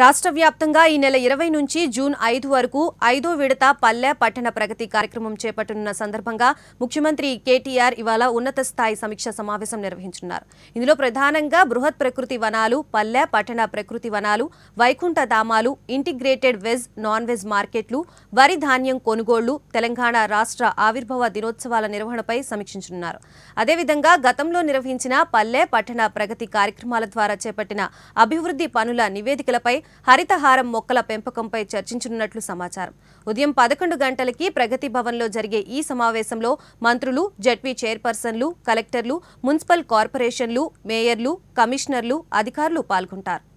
రాష్ట్ర వ్యాప్తంగా ఈ నెల ఇరవై నుంచి జూన్ ఐదు వరకు ఐదో విడత పల్లె పట్టణ ప్రగతి కార్యక్రమం చేపట్టనున్న సందర్భంగా ముఖ్యమంత్రి కేటీఆర్ ఇవాళ ఉన్నత స్థాయి సమీక్ష సమావేశం నిర్వహించనున్నారు ఇందులో ప్రధానంగా బృహత్ ప్రకృతి వనాలు పల్లె పట్టణ ప్రకృతి వనాలు వైకుంఠ ధామాలు ఇంటిగ్రేటెడ్ వెజ్ నాన్ వెజ్ మార్కెట్లు వరి ధాన్యం కొనుగోళ్లు తెలంగాణ రాష్ట్ర ఆవిర్భవ దినోత్సవాల నిర్వహణపై సమీక్షించనున్నారు అదేవిధంగా గతంలో నిర్వహించిన పల్లె పట్టణ ప్రగతి కార్యక్రమాల ద్వారా చేపట్టిన అభివృద్ధి పనుల నివేదికలపై హరితహారం మొక్కల పెంపకంపై చర్చించనున్నట్లు సమాచారం ఉదయం పదకొండు గంటలకి ప్రగతి భవన్లో జరిగే ఈ సమావేశంలో మంత్రులు జడ్పీ చైర్పర్సన్లు కలెక్టర్లు మున్సిపల్ కార్పొరేషన్లు మేయర్లు కమిషనర్లు అధికారులు పాల్గొంటారు